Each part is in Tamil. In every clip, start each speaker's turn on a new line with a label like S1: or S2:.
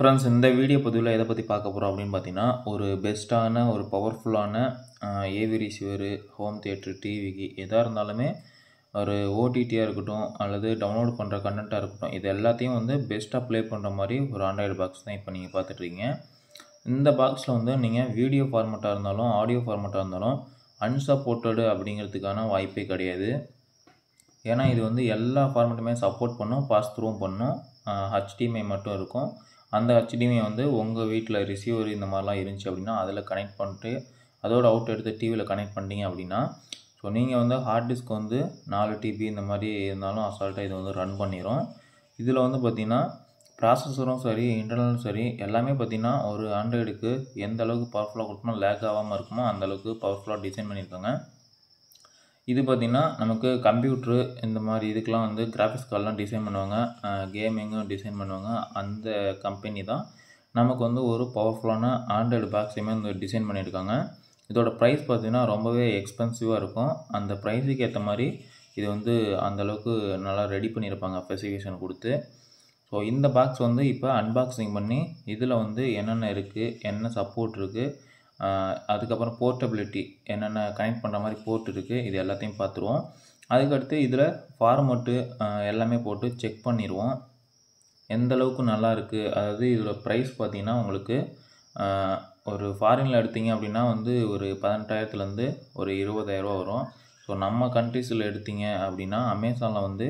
S1: ஃப்ரெண்ட்ஸ் இந்த வீடியோ பதிவில் எதை பற்றி பார்க்க போகிறோம் அப்படின்னு பார்த்தீங்கன்னா ஒரு பெஸ்ட்டான ஒரு பவர்ஃபுல்லான ஏவி ரிசீவர் ஹோம் தியேட்டர் டிவிக்கு எதாக இருந்தாலுமே ஒரு ஓடிடியாக இருக்கட்டும் அல்லது டவுன்லோட் பண்ணுற கண்டென்ட்டாக இருக்கட்டும் இது எல்லாத்தையும் வந்து பெஸ்ட்டாக ப்ளே பண்ணுற மாதிரி ஒரு ஆண்ட்ராய்டு பாக்ஸ் தான் இப்போ நீங்கள் பார்த்துட்ருக்கீங்க இந்த பாக்ஸில் வந்து நீங்கள் வீடியோ ஃபார்மெட்டாக இருந்தாலும் ஆடியோ ஃபார்மெட்டாக இருந்தாலும் அன்சப்போர்ட்டடு அப்படிங்கிறதுக்கான வாய்ப்பே கிடையாது ஏன்னா இது வந்து எல்லா ஃபார்மெட்டுமே சப்போர்ட் பண்ணும் பாஸ் த்ரூவும் பண்ணும் ஹச்டிஎம்ஐ மட்டும் இருக்கும் அந்த ஹெச்டிஎம்ஐ வந்து உங்கள் வீட்டில் ரிசீவர் இந்த மாதிரிலாம் இருந்துச்சு அப்படின்னா அதில் கனெக்ட் பண்ணிட்டு அதோட அவுட் எடுத்து டிவியில் கனெக்ட் பண்ணிங்க அப்படின்னா ஸோ நீங்கள் வந்து ஹார்ட் டிஸ்க் வந்து நாலு டிபி இந்த மாதிரி இருந்தாலும் அசால்ட்டாக இது வந்து ரன் பண்ணிடும் இதில் வந்து பார்த்திங்கன்னா ப்ராசஸரும் சரி இன்டர்னலும் சரி எல்லாமே பார்த்திங்கன்னா ஒரு ஆண்ட்ராய்டுக்கு எந்த அளவுக்கு பவர்ஃபுல்லாக கொடுக்கணும் லேக் ஆகாமல் இருக்குமோ அந்தளவுக்கு பவர்ஃபுல்லாக டிசைன் பண்ணியிருக்காங்க இது பார்த்திங்கன்னா நமக்கு கம்ப்யூட்ரு இந்த மாதிரி இதுக்கெலாம் வந்து கிராஃபிக்ஸ் கார்டெலாம் டிசைன் பண்ணுவாங்க கேமிங்கும் டிசைன் பண்ணுவாங்க அந்த கம்பெனி தான் நமக்கு வந்து ஒரு பவர்ஃபுல்லான ஆண்ட்ராய்டு பாக்ஸையுமே வந்து டிசைன் பண்ணியிருக்காங்க இதோட ப்ரைஸ் பார்த்திங்கன்னா ரொம்பவே எக்ஸ்பென்சிவாக இருக்கும் அந்த ப்ரைஸுக்கு ஏற்ற மாதிரி இது வந்து அந்தளவுக்கு நல்லா ரெடி பண்ணியிருப்பாங்க ஸ்பெசிஃபிகேஷன் கொடுத்து ஸோ இந்த பாக்ஸ் வந்து இப்போ அன்பாக்சிங் பண்ணி இதில் வந்து என்னென்ன இருக்குது என்ன சப்போர்ட் இருக்குது அதுக்கப்புறம் போர்ட்டபிலிட்டி என்னென்ன கனெக்ட் பண்ணுற மாதிரி போர்ட் இருக்குது இது எல்லாத்தையும் பார்த்துருவோம் அதுக்கடுத்து இதில் ஃபார்மட்டு எல்லாமே போட்டு செக் பண்ணிடுவோம் எந்த அளவுக்கு நல்லா அதாவது இதோட ப்ரைஸ் பார்த்திங்கன்னா உங்களுக்கு ஒரு ஃபாரினில் எடுத்தீங்க அப்படின்னா வந்து ஒரு பதினெட்டாயிரத்துலேருந்து ஒரு இருபதாயிரரூவா வரும் ஸோ நம்ம கண்ட்ரீஸில் எடுத்தீங்க அப்படின்னா அமேசானில் வந்து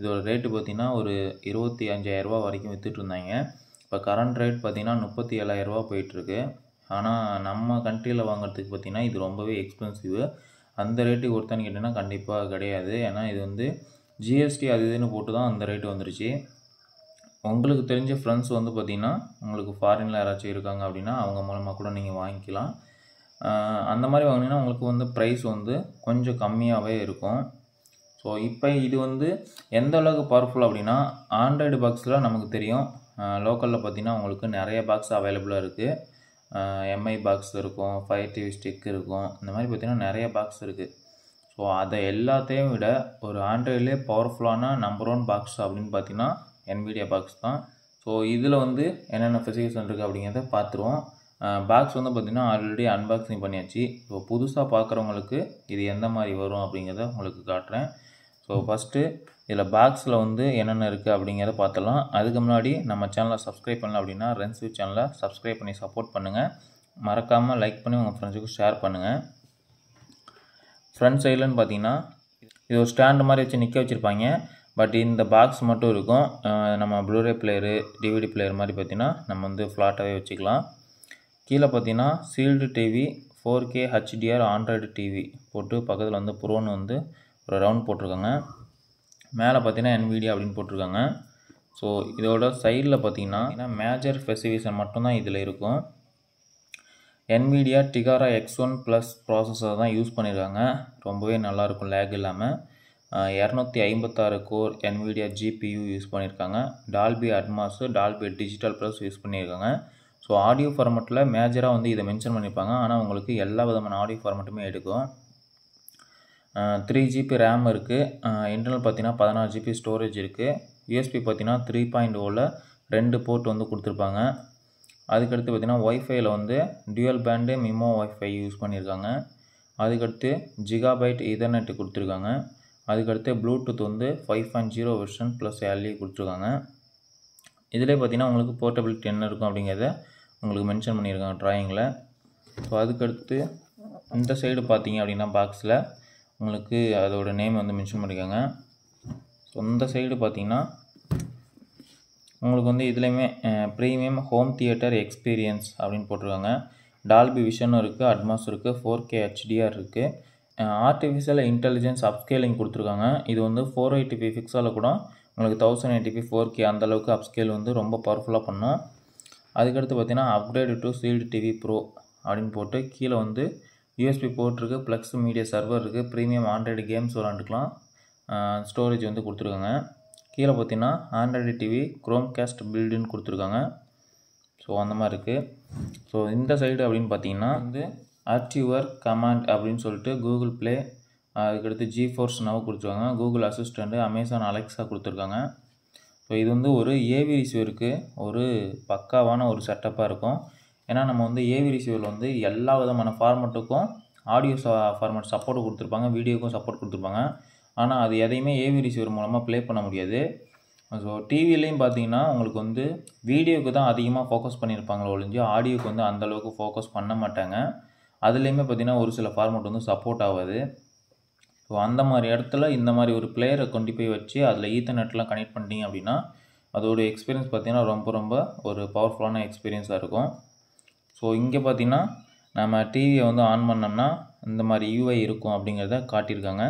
S1: இதோட ரேட்டு பார்த்தீங்கன்னா ஒரு இருபத்தி அஞ்சாயிரரூவா வரைக்கும் விற்றுட்ருந்தாங்க இப்போ கரண்ட் ரேட் பார்த்திங்கன்னா முப்பத்தி ஏழாயிரரூபா போயிட்டுருக்கு ஆனால் நம்ம கண்ட்ரியில் வாங்குறதுக்கு பார்த்திங்கன்னா இது ரொம்பவே எக்ஸ்பென்சிவ் அந்த ரேட்டுக்கு கொடுத்தான்னு கேட்டிங்கன்னா கண்டிப்பாக கிடையாது ஏன்னா இது வந்து ஜிஎஸ்டி அது இதுன்னு போட்டு தான் அந்த ரேட்டு வந்துருச்சு உங்களுக்கு தெரிஞ்ச ஃப்ரெண்ட்ஸ் வந்து பார்த்திங்கன்னா உங்களுக்கு ஃபாரினில் யாராச்சும் இருக்காங்க அப்படின்னா அவங்க மூலமாக கூட நீங்கள் வாங்கிக்கலாம் அந்த மாதிரி வாங்கினீங்கன்னா உங்களுக்கு வந்து ப்ரைஸ் வந்து கொஞ்சம் கம்மியாகவே இருக்கும் ஸோ இப்போ இது வந்து எந்த அளவுக்கு பவர்ஃபுல் அப்படின்னா ஆண்ட்ராய்டு பாக்ஸில் நமக்கு தெரியும் லோக்கலில் பார்த்திங்கன்னா உங்களுக்கு நிறைய பாக்ஸ் அவைலபிளாக இருக்குது எம்ஐ பாக்ஸ் இருக்கும் ஃபைவ் டிவி ஸ்டிக் இருக்கும் இந்த மாதிரி பார்த்திங்கன்னா நிறைய பாக்ஸ் இருக்குது ஸோ அதை எல்லாத்தையும் விட ஒரு ஆண்ட்ராய்டிலே பவர்ஃபுல்லான நம்பர் ஒன் பாக்ஸ் அப்படின்னு பார்த்தீங்கன்னா என்விடியா பாக்ஸ் தான் ஸோ இதில் வந்து என்னென்ன ஃபெசிலிட்டிஸ் இருக்குது அப்படிங்கிறத பார்த்துருவோம் பாக்ஸ் வந்து பார்த்திங்கன்னா ஆல்ரெடி அன்பாக்சிங் பண்ணியாச்சு ஸோ புதுசாக பார்க்குறவங்களுக்கு இது எந்த மாதிரி வரும் அப்படிங்கிறத உங்களுக்கு காட்டுறேன் ஸோ ஃபஸ்ட்டு இதில் பாக்ஸில் வந்து என்னென்ன இருக்குது அப்படிங்கிறத பார்த்துலாம் அதுக்கு முன்னாடி நம்ம சேனலை சப்ஸ்கிரைப் பண்ணல அப்படின்னா ரென்ஸ்யூ சேனலை சப்ஸ்கிரைப் பண்ணி சப்போர்ட் பண்ணுங்கள் மறக்காமல் லைக் பண்ணி உங்கள் ஃப்ரெண்ட்ஸுக்கு ஷேர் பண்ணுங்கள் ஃப்ரண்ட் சைடில்னு பார்த்தீங்கன்னா இது ஒரு ஸ்டாண்டு மாதிரி வச்சு நிற்க வச்சுருப்பாங்க பட் இந்த பாக்ஸ் மட்டும் இருக்கும் நம்ம ப்ளூரே பிளேயரு டிவிடி பிளேயர் மாதிரி பார்த்திங்கன்னா நம்ம வந்து ஃப்ளாட்டாகவே வச்சுக்கலாம் கீழே பார்த்தீங்கன்னா shield TV four K HDR Android TV போட்டு பக்கத்தில் வந்து ப்ரோன்னு வந்து ஒரு ரவுண்ட் போட்டிருக்காங்க மேலே பார்த்தீங்கன்னா வீடியோ அப்படின்னு போட்டிருக்காங்க ஸோ இதோட சைடில் பார்த்தீங்கன்னா மேஜர் ஸ்பெசிஃபிகேஷன் மட்டும்தான் இதில் இருக்கும் Nvidia Tegra X one plus processor தான் யூஸ் பண்ணியிருக்காங்க ரொம்பவே நல்லாயிருக்கும் லேக் இல்லாமல் இரநூத்தி ஐம்பத்தாறு கோர் என்விடியா ஜிபியு யூஸ் பண்ணியிருக்காங்க Dolby Atmos Dolby digital plus use பண்ணியிருக்காங்க ஸோ ஆடியோ ஃபார்மெட்டில் மேஜராக வந்து இதை மென்ஷன் பண்ணியிருப்பாங்க ஆனால் உங்களுக்கு எல்லா விதமான ஆடியோ ஃபார்மெட்டுமே எடுக்கும் த்ரீ ஜிபி ரேம் இருக்குது இன்டர்னல் பார்த்தீங்கன்னா பதினாறு ஜிபி ஸ்டோரேஜ் இருக்குது யூஎஸ்பி பார்த்தீங்கன்னா த்ரீ பாயிண்ட் ஓவில் ரெண்டு போர்ட் வந்து கொடுத்துருப்பாங்க அதுக்கடுத்து பார்த்திங்கன்னா ஒய்ஃபைல வந்து dual band MIMO WiFi use பண்ணியிருக்காங்க அதுக்கடுத்து ஜிகாபைட் இதர்நெட்டு கொடுத்துருக்காங்க அதுக்கடுத்து ப்ளூடூத் வந்து five point zero version plus LE e கொடுத்துருக்காங்க இதிலே பார்த்திங்கன்னா உங்களுக்கு போர்ட்டபிலிட்டி என்ன இருக்கும் அப்படிங்கிறத உங்களுக்கு மென்ஷன் பண்ணியிருக்காங்க ட்ராயிங்கில் ஸோ அதுக்கடுத்து இந்த சைடு பார்த்தீங்க அப்படின்னா பாக்ஸில் உங்களுக்கு அதோடய நேம் வந்து மென்ஷன் பண்ணிக்கோங்க ஸோ இந்த சைடு பார்த்தீங்கன்னா உங்களுக்கு வந்து இதுலேயுமே ப்ரீமியம் ஹோம் தியேட்டர் எக்ஸ்பீரியன்ஸ் அப்படின்னு போட்டிருக்காங்க டால்பி விஷனும் இருக்குது அட்மாஸ் இருக்குது ஃபோர் கே ஹெச்டிஆர் இருக்குது ஆர்டிஃபிஷியல் இன்டெலிஜென்ஸ் அப்ஸ்கேலிங் கொடுத்துருக்காங்க இது வந்து ஃபோர் எயிட்டி பி ஃபிக்ஸால் கூட உங்களுக்கு thousand eighty p four K அந்தளவுக்கு அப்ஸ்கேல் வந்து ரொம்ப பவர்ஃபுல்லாக பண்ணும் அதுக்கடுத்து பார்த்தீங்கன்னா upgrade to shield TV pro அப்படின்னு போட்டு கீழே வந்து யூஎஸ்பி போர்ட் இருக்குது ப்ளக்ஸ் மீடியா சர்வர் இருக்குது ப்ரீமியம் ஆண்ட்ராய்டு கேம்ஸ் விளாண்டுக்கலாம் ஸ்டோரேஜ் வந்து கொடுத்துருக்காங்க கீழே பார்த்தீங்கன்னா ஆண்ட்ராய்டு டிவி குரோம் கேஸ்ட் பில்டுன்னு கொடுத்துருக்காங்க ஸோ அந்த மாதிரி இருக்குது ஸோ இந்த சைடு அப்படின்னு பார்த்தீங்கன்னா வந்து ஆர்டிவர் கமாண்ட் அப்படின்னு சொல்லிட்டு கூகுள் ப்ளே அதுக்கடுத்து ஜி ஃபோர்ஸ் நவ கொடுத்துருக்காங்க கூகுள் அசிஸ்டண்ட்டு அமேசான் அலெக்ஸா கொடுத்துருக்காங்க ஸோ இது வந்து ஒரு ஏவி இஸ்யூ இருக்குது ஒரு பக்காவான ஒரு செட்டப்பாக இருக்கும் ஏன்னா நம்ம வந்து ஏவி ரிசீவரில் வந்து எல்லா விதமான ஃபார்மெட்டுக்கும் ஆடியோ ஃபார்மெட் சப்போர்ட் கொடுத்துருப்பாங்க வீடியோக்கும் சப்போர்ட் கொடுத்துருப்பாங்க ஆனால் அது எதையுமே ஏவி ரிசீவர் மூலமாக ப்ளே பண்ண முடியாது ஸோ டிவிலையும் பார்த்தீங்கன்னா உங்களுக்கு வந்து வீடியோவுக்கு தான் அதிகமாக ஃபோக்கஸ் பண்ணியிருப்பாங்களோ ஒழிஞ்சு ஆடியோக்கு வந்து அந்தளவுக்கு ஃபோக்கஸ் பண்ண மாட்டாங்க அதுலேயுமே பார்த்திங்கன்னா ஒரு சில ஃபார்மெட் வந்து சப்போர்ட் ஆகாது ஸோ அந்த மாதிரி இடத்துல இந்த மாதிரி ஒரு பிளேயரை கொண்டு போய் வச்சு அதில் நெட்லாம் கனெக்ட் பண்ணிட்டீங்க அப்படின்னா அதோடய எக்ஸ்பீரியன்ஸ் பார்த்திங்கன்னா ரொம்ப ரொம்ப ஒரு பவர்ஃபுல்லான எக்ஸ்பீரியன்ஸாக இருக்கும் ஸோ இங்கே பார்த்திங்கன்னா நம்ம டிவியை வந்து ஆன் பண்ணோம்னா இந்த மாதிரி யூஐ இருக்கும் அப்படிங்கிறத காட்டியிருக்காங்க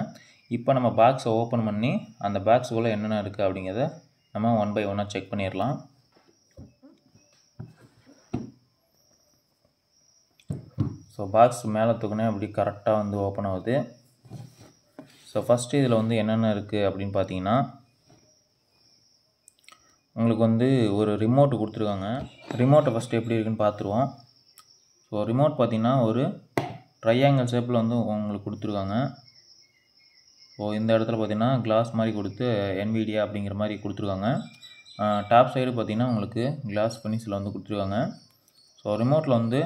S1: இப்போ நம்ம பாக்ஸை ஓப்பன் பண்ணி அந்த பாக்ஸுக்குள்ளே என்னென்ன இருக்குது அப்படிங்கிறத நம்ம ஒன் பை ஒன்னாக செக் பண்ணிடலாம் ஸோ பாக்ஸ் மேலே தூக்கினே அப்படி கரெக்டாக வந்து ஓப்பன் ஆகுது ஸோ ஃபஸ்ட்டு இதில் வந்து என்னென்ன இருக்குது அப்படின்னு பார்த்தீங்கன்னா உங்களுக்கு வந்து ஒரு ரிமோட்டு கொடுத்துருக்காங்க ரிமோட்டை ஃபஸ்ட்டு எப்படி இருக்குன்னு பார்த்துருவோம் ஸோ ரிமோட் பார்த்திங்கன்னா ஒரு ட்ரையாங்கிள் ஷேப்பில் வந்து உங்களுக்கு கொடுத்துருக்காங்க ஸோ இந்த இடத்துல பார்த்திங்கன்னா கிளாஸ் மாதிரி கொடுத்து என்விடியா அப்படிங்கிற மாதிரி கொடுத்துருக்காங்க டாப் சைடு பார்த்திங்கன்னா உங்களுக்கு கிளாஸ் ஃபினிஷில் வந்து கொடுத்துருக்காங்க ஸோ ரிமோட்டில் வந்து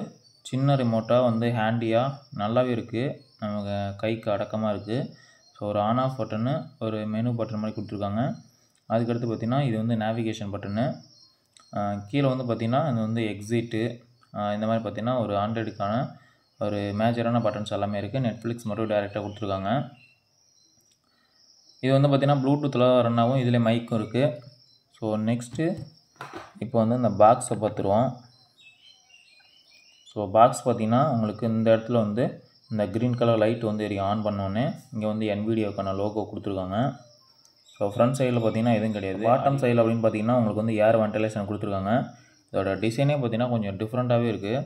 S1: சின்ன ரிமோட்டாக வந்து ஹேண்டியாக நல்லாவே இருக்குது நமக்கு கைக்கு அடக்கமாக இருக்குது ஸோ ஒரு ஆன் ஆஃப் பட்டனு ஒரு மெனு பட்டன் மாதிரி கொடுத்துருக்காங்க அதுக்கடுத்து பார்த்திங்கன்னா இது வந்து நேவிகேஷன் பட்டனு கீழே வந்து பார்த்திங்கன்னா இது வந்து எக்ஸிட்டு இந்த மாதிரி பார்த்திங்கன்னா ஒரு ஆண்ட்ராய்டுக்கான ஒரு மேஜரான பட்டன்ஸ் எல்லாமே இருக்குது நெட்ஃப்ளிக்ஸ் மட்டும் டேரெக்டாக கொடுத்துருக்காங்க இது வந்து பார்த்திங்கன்னா ப்ளூடூத்தில் ரன் ஆகும் இதில் மைக்கும் இருக்குது ஸோ நெக்ஸ்ட்டு இப்போ வந்து இந்த பாக்ஸை பார்த்துருவோம் ஸோ பாக்ஸ் பார்த்திங்கன்னா உங்களுக்கு இந்த இடத்துல வந்து இந்த க்ரீன் கலர் லைட் வந்து எரியும் ஆன் பண்ணோன்னே இங்கே வந்து என்விடியோக்கான லோகோ கொடுத்துருக்காங்க ஸோ ஃப்ரண்ட் சைடில் பார்த்திங்கன்னா எதுவும் கிடையாது பாட்டம் சைடில் அப்படின்னு பார்த்திங்கன்னா உங்களுக்கு வந்து ஏர் வென்டிலேஷன் கொடுத்துருக்காங்க இதோட டிசைனே பார்த்திங்கன்னா கொஞ்சம் டிஃப்ரெண்ட்டாகவே இருக்குது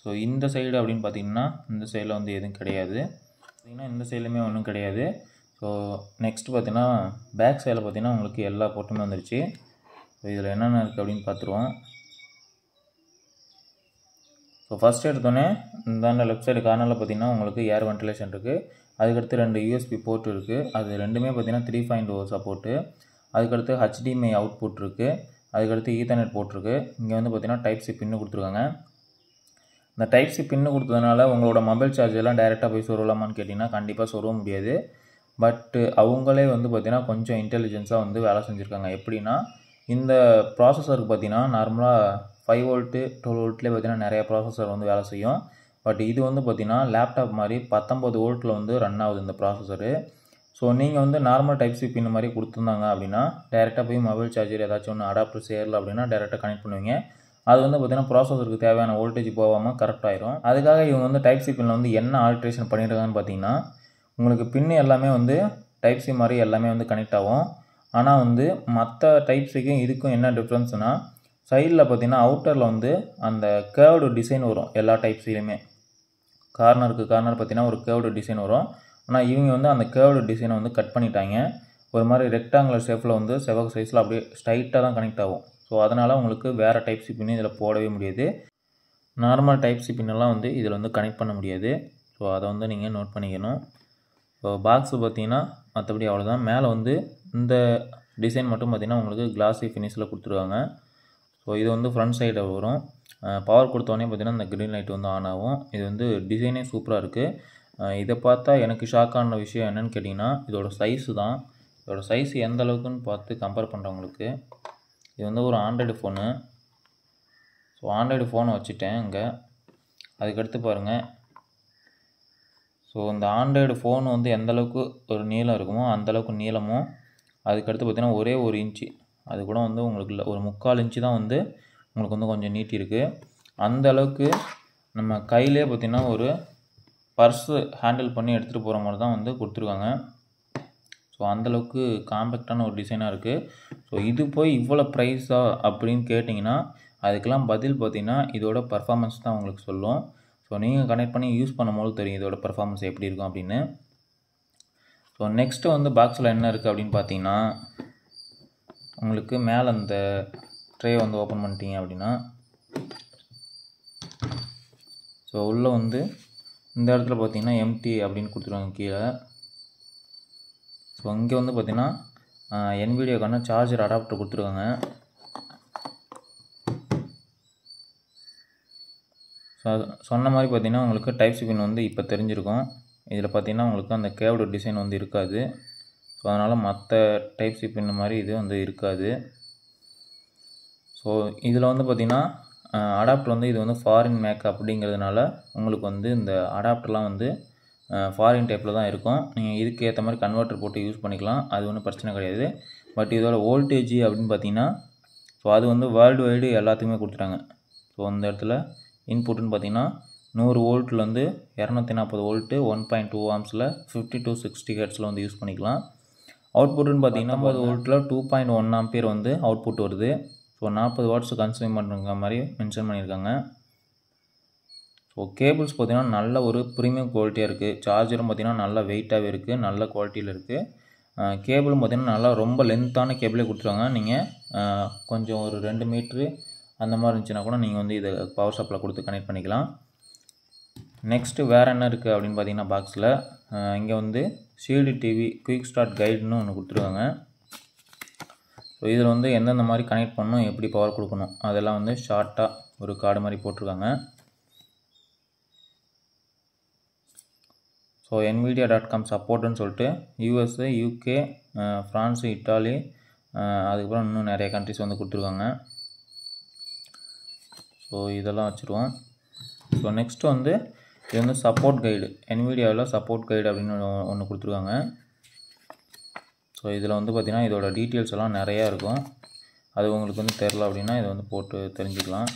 S1: ஸோ இந்த சைடு அப்படின்னு பார்த்திங்கன்னா இந்த சைடில் வந்து எதுவும் கிடையாது பார்த்திங்கன்னா இந்த சைடுலுமே ஒன்றும் கிடையாது ஸோ நெக்ஸ்ட் பார்த்திங்கன்னா பேக் சைடில் பார்த்திங்கன்னா உங்களுக்கு எல்லா பொட்டுமே வந்துருச்சு ஸோ இதில் என்னென்ன இருக்குது அப்படின்னு பார்த்துருவோம் ஸோ ஃபஸ்ட் எடுத்தோன்னே இந்தாண்ட லெஃப்ட் சைடு கார்னரில் பார்த்திங்கன்னா உங்களுக்கு ஏர் வென்டிலேஷன் இருக்குது அதுக்கடுத்து ரெண்டு யூஎஸ்பி போர்ட் இருக்குது அது ரெண்டுமே பார்த்திங்கன்னா three point O oh support அதுக்கடுத்து ஹெச்டிஎம்ஐ புட் இருக்குது அதுக்கடுத்து ஈத்தர்நெட் போட்டிருக்கு இங்கே வந்து பார்த்தீங்கன்னா டைப் சி பின்னு கொடுத்துருக்காங்க இந்த டைப் சி பின்னு கொடுத்ததுனால உங்களோட மொபைல் சார்ஜ் எல்லாம் டைரெக்டாக போய் சொருவலாமான்னு கேட்டிங்கன்னா கண்டிப்பாக சொருவ முடியாது பட்டு அவங்களே வந்து பார்த்திங்கன்னா கொஞ்சம் இன்டெலிஜென்ஸாக வந்து வேலை செஞ்சுருக்காங்க எப்படின்னா இந்த ப்ராசஸருக்கு பார்த்திங்கன்னா நார்மலாக ஃபைவ் வோல்ட்டு டுவெல் வோல்ட்லேயே பார்த்திங்கன்னா நிறைய ப்ராசஸர் வந்து வேலை செய்யும் பட் இது வந்து பார்த்திங்கன்னா லேப்டாப் மாதிரி பத்தொம்பது வோல்ட்டில் வந்து ரன் ஆகுது இந்த ப்ராசஸரு ஸோ நீங்கள் வந்து நார்மல் டைப் சி பின் மாதிரி கொடுத்துருந்தாங்க அப்படின்னா டேரெக்டாக போய் மொபைல் சார்ஜர் ஏதாச்சும் ஒன்று அடாப்டர் சேரல அப்படின்னா டேரெக்டாக கனெக்ட் பண்ணுவீங்க அது வந்து பார்த்திங்கன்னா ப்ராசஸருக்கு தேவையான வோல்டேஜ் போகாமல் கரெக்ட் ஆயிரும் அதுக்காக இவங்க வந்து டைப் சி பின்னில் வந்து என்ன ஆல்ட்ரேஷன் பண்ணிடுறாங்கன்னு பார்த்தீங்கன்னா உங்களுக்கு பின்னு எல்லாமே வந்து டைப் சி மாதிரி எல்லாமே வந்து கனெக்ட் ஆகும் ஆனால் வந்து மற்ற டைப் சிக்கும் இதுக்கும் என்ன டிஃப்ரென்ஸ்னால் சைடில் பார்த்தீங்கன்னா அவுட்டரில் வந்து அந்த கேர்வ்டு டிசைன் வரும் எல்லா டைப்ஸிலையுமே கார்னருக்கு கார்னர் பார்த்தீங்கன்னா ஒரு கேர்வ்டு டிசைன் வரும் ஆனால் இவங்க வந்து அந்த கேர்வ்டு டிசைனை வந்து கட் பண்ணிட்டாங்க ஒரு மாதிரி ரெக்டாங்குலர் ஷேப்பில் வந்து செவக சைஸில் அப்படியே ஸ்ட்ரைட்டாக தான் கனெக்ட் ஆகும் ஸோ அதனால் உங்களுக்கு வேறு டைப் சி பின்னு இதில் போடவே முடியாது நார்மல் டைப் சி பின்னெல்லாம் வந்து இதில் வந்து கனெக்ட் பண்ண முடியாது ஸோ அதை வந்து நீங்கள் நோட் பண்ணிக்கணும் ஸோ பாக்ஸு பார்த்தீங்கன்னா மற்றபடி அவ்வளோதான் மேலே வந்து இந்த டிசைன் மட்டும் பார்த்திங்கன்னா உங்களுக்கு கிளாஸி ஃபினிஷில் கொடுத்துருவாங்க ஸோ இது வந்து ஃப்ரண்ட் சைடில் வரும் பவர் கொடுத்தோடனே பார்த்திங்கன்னா இந்த க்ரீன் லைட் வந்து ஆன் ஆகும் இது வந்து டிசைனே சூப்பராக இருக்குது இதை பார்த்தா எனக்கு ஷாக்கான விஷயம் என்னென்னு கேட்டிங்கன்னா இதோட சைஸு தான் இதோட சைஸ் எந்த அளவுக்குன்னு பார்த்து கம்பேர் பண்ணுறவங்களுக்கு இது வந்து ஒரு ஆண்ட்ராய்டு ஃபோனு ஸோ ஆண்ட்ராய்டு ஃபோனை வச்சுட்டேன் இங்கே அதுக்கடுத்து பாருங்கள் ஸோ இந்த ஆண்ட்ராய்டு ஃபோன் வந்து எந்த அளவுக்கு ஒரு நீளம் இருக்குமோ அந்தளவுக்கு நீளமும் அதுக்கடுத்து பார்த்திங்கன்னா ஒரே ஒரு இன்ச்சு அது கூட வந்து உங்களுக்கு இல்லை ஒரு முக்கால் இன்ச்சு தான் வந்து உங்களுக்கு வந்து கொஞ்சம் நீட்டி அந்த அளவுக்கு நம்ம கையிலே பார்த்திங்கன்னா ஒரு பர்ஸு ஹேண்டில் பண்ணி எடுத்துகிட்டு போகிற மாதிரி தான் வந்து கொடுத்துருக்காங்க ஸோ அந்தளவுக்கு காம்பேக்டான ஒரு டிசைனாக இருக்குது ஸோ இது போய் இவ்வளோ ப்ரைஸா அப்படின்னு கேட்டிங்கன்னா அதுக்கெல்லாம் பதில் பார்த்திங்கன்னா இதோட பர்ஃபார்மன்ஸ் தான் உங்களுக்கு சொல்லும் ஸோ நீங்கள் கனெக்ட் பண்ணி யூஸ் பண்ணும்போது தெரியும் இதோட பர்ஃபார்மன்ஸ் எப்படி இருக்கும் அப்படின்னு ஸோ நெக்ஸ்ட்டு வந்து பாக்ஸில் என்ன இருக்குது அப்படின்னு பார்த்தீங்கன்னா உங்களுக்கு மேலே அந்த ட்ரே வந்து ஓப்பன் பண்ணிட்டீங்க அப்படின்னா ஸோ உள்ளே வந்து இந்த இடத்துல பார்த்தீங்கன்னா எம்டி அப்படின்னு கொடுத்துருவாங்க கீழே ஸோ இங்கே வந்து பார்த்திங்கன்னா என்விடியோக்கான சார்ஜர் அடாப்டர் கொடுத்துருக்காங்க ஸோ சொன்ன மாதிரி பார்த்திங்கன்னா உங்களுக்கு டைப் சி பின் வந்து இப்போ தெரிஞ்சிருக்கும் இதில் பார்த்திங்கன்னா உங்களுக்கு அந்த கேவ்டு டிசைன் வந்து இருக்காது ஸோ அதனால் மற்ற டைப் சி பின் மாதிரி இது வந்து இருக்காது ஸோ இதில் வந்து பார்த்திங்கன்னா அடாப்டர் வந்து இது வந்து ஃபாரின் மேக் அப்படிங்கிறதுனால உங்களுக்கு வந்து இந்த அடாப்டர்லாம் வந்து ஃபாரின் டைப்பில் தான் இருக்கும் நீங்கள் இதுக்கு ஏற்ற மாதிரி கன்வெர்ட்டர் போட்டு யூஸ் பண்ணிக்கலாம் அது ஒன்றும் பிரச்சனை கிடையாது பட் இதோட வோல்டேஜ் அப்படின்னு பார்த்தீங்கன்னா ஸோ அது வந்து வேர்ல்டு வைடு எல்லாத்துக்குமே கொடுத்துட்டாங்க ஸோ அந்த இடத்துல இன்புட்னு பார்த்தீங்கன்னா நூறு வோல்ட்லேருந்து இரநூத்தி நாற்பது வோல்ட்டு ஒன் பாயிண்ட் டூ ஆம்ஸில் ஃபிஃப்டி டூ சிக்ஸ்டி ஹெட்ஸில் வந்து யூஸ் பண்ணிக்கலாம் அவுட்புட்டுன்னு பார்த்தீங்கன்னா ஐம்பது வோல்ட்டில் டூ பாயிண்ட் ஒன் ஆம்பியர் வந்து அவுட்புட் வருது ஸோ நாற்பது வாட்ஸ் கன்சியூம் பண்ணுற மாதிரி மென்ஷன் பண்ணியிருக்காங்க ஸோ கேபிள்ஸ் பார்த்தீங்கன்னா நல்ல ஒரு ப்ரீமியம் குவாலிட்டியாக இருக்குது சார்ஜரும் பார்த்திங்கன்னா நல்லா வெயிட்டாகவே இருக்குது நல்ல குவாலிட்டியில் இருக்குது கேபிளும் பார்த்திங்கன்னா நல்லா ரொம்ப லென்த்தான கேபிளே கொடுத்துருவாங்க நீங்கள் கொஞ்சம் ஒரு ரெண்டு மீட்ரு அந்த மாதிரி இருந்துச்சுன்னா கூட நீங்கள் வந்து இதை பவர் ஷாப்பில் கொடுத்து கனெக்ட் பண்ணிக்கலாம் நெக்ஸ்ட்டு வேறு என்ன இருக்குது அப்படின்னு பார்த்தீங்கன்னா பாக்ஸில் இங்கே வந்து ஷீல்டு டிவி குயிக் ஸ்டார்ட் கைடுன்னு ஒன்று கொடுத்துருவாங்க ஸோ இதில் வந்து எந்தெந்த மாதிரி கனெக்ட் பண்ணணும் எப்படி பவர் கொடுக்கணும் அதெல்லாம் வந்து ஷார்ட்டாக ஒரு கார்டு மாதிரி போட்டிருக்காங்க ஸோ என்விடியா டாட் காம் சப்போர்ட்டுன்னு சொல்லிட்டு யூஎஸ்ஏ யூகே ஃப்ரான்ஸு இட்டாலி அதுக்கப்புறம் இன்னும் நிறைய கண்ட்ரிஸ் வந்து கொடுத்துருக்காங்க ஸோ இதெல்லாம் வச்சுருவோம் ஸோ நெக்ஸ்ட்டு வந்து இது வந்து சப்போர்ட் கைடு என்விடியாவில் சப்போர்ட் கைடு அப்படின்னு ஒன்று கொடுத்துருக்காங்க ஸோ இதில் வந்து பார்த்திங்கன்னா இதோட டீட்டெயில்ஸ் எல்லாம் நிறையா இருக்கும் அது உங்களுக்கு வந்து தெரில அப்படின்னா இதை வந்து போட்டு தெரிஞ்சுக்கலாம்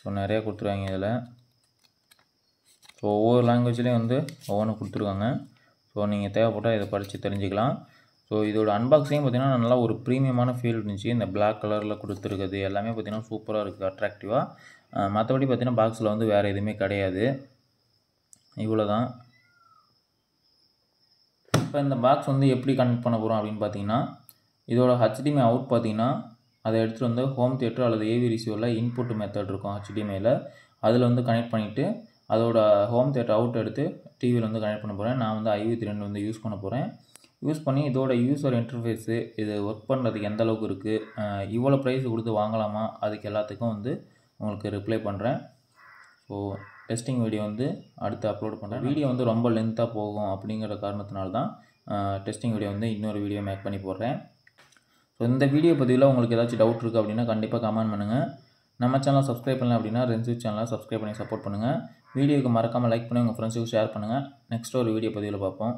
S1: ஸோ நிறையா கொடுத்துருவாங்க இதில் ஸோ ஒவ்வொரு லாங்குவேஜ்லேயும் வந்து ஒவ்வொன்று கொடுத்துருக்காங்க ஸோ நீங்கள் தேவைப்பட்டால் இதை படித்து தெரிஞ்சுக்கலாம் ஸோ இதோட அன்பாக்சிங் பார்த்திங்கன்னா நல்லா ஒரு ப்ரீமியமான ஃபீல் இருந்துச்சு இந்த பிளாக் கலரில் கொடுத்துருக்குது எல்லாமே பார்த்திங்கன்னா சூப்பராக இருக்குது அட்ராக்டிவாக மற்றபடி பார்த்திங்கன்னா பாக்ஸில் வந்து வேறு எதுவுமே கிடையாது இவ்வளோ தான் இப்போ இந்த பாக்ஸ் வந்து எப்படி கனெக்ட் பண்ண போகிறோம் அப்படின்னு பார்த்தீங்கன்னா இதோட ஹச்டிமி அவுட் பார்த்திங்கன்னா அதை எடுத்துகிட்டு வந்து ஹோம் தியேட்டர் அல்லது ஏவி ரிசீவரில் இன்புட் மெத்தட் இருக்கும் ஹச்டிமியில் அதில் வந்து கனெக்ட் பண்ணிவிட்டு அதோட ஹோம் தியேட்டர் அவுட் எடுத்து டிவியில் வந்து கனெக்ட் பண்ண போகிறேன் நான் வந்து ஐவி த்ரெண்ட் வந்து யூஸ் பண்ண போகிறேன் யூஸ் பண்ணி இதோட யூஸர் இன்டர்ஃபேஸு இது ஒர்க் பண்ணுறதுக்கு எந்த அளவுக்கு இருக்குது இவ்வளோ ப்ரைஸ் கொடுத்து வாங்கலாமா அதுக்கு எல்லாத்துக்கும் வந்து உங்களுக்கு ரிப்ளை பண்ணுறேன் ஸோ டெஸ்டிங் வீடியோ வந்து அடுத்து அப்லோட் பண்ணுறேன் வீடியோ வந்து ரொம்ப லென்த்தாக போகும் அப்படிங்கிற காரணத்தினால தான் டெஸ்டிங் வீடியோ வந்து இன்னொரு வீடியோ மேக் பண்ணி போடுறேன் ஸோ இந்த வீடியோ பதிவில் உங்களுக்கு ஏதாச்சும் டவுட் இருக்குது அப்படின்னா கண்டிப்பாக கமெண்ட் பண்ணுங்கள் நம்ம சேனல் சப்ஸ்கிரைப் பண்ணல அப்படின்னா ரென்சூ சேனலை சப்ஸ்கிரைப் பண்ணி சப்போர்ட் பண்ணுங்கள் வீடியோக்கு மறக்காமல் லைக் பண்ணி உங்கள் ஃப்ரெண்ட்ஸுக்கு ஷேர் பண்ணுங்கள் நெக்ஸ்ட் ஒரு வீடியோ பதிவில் பார்ப்போம்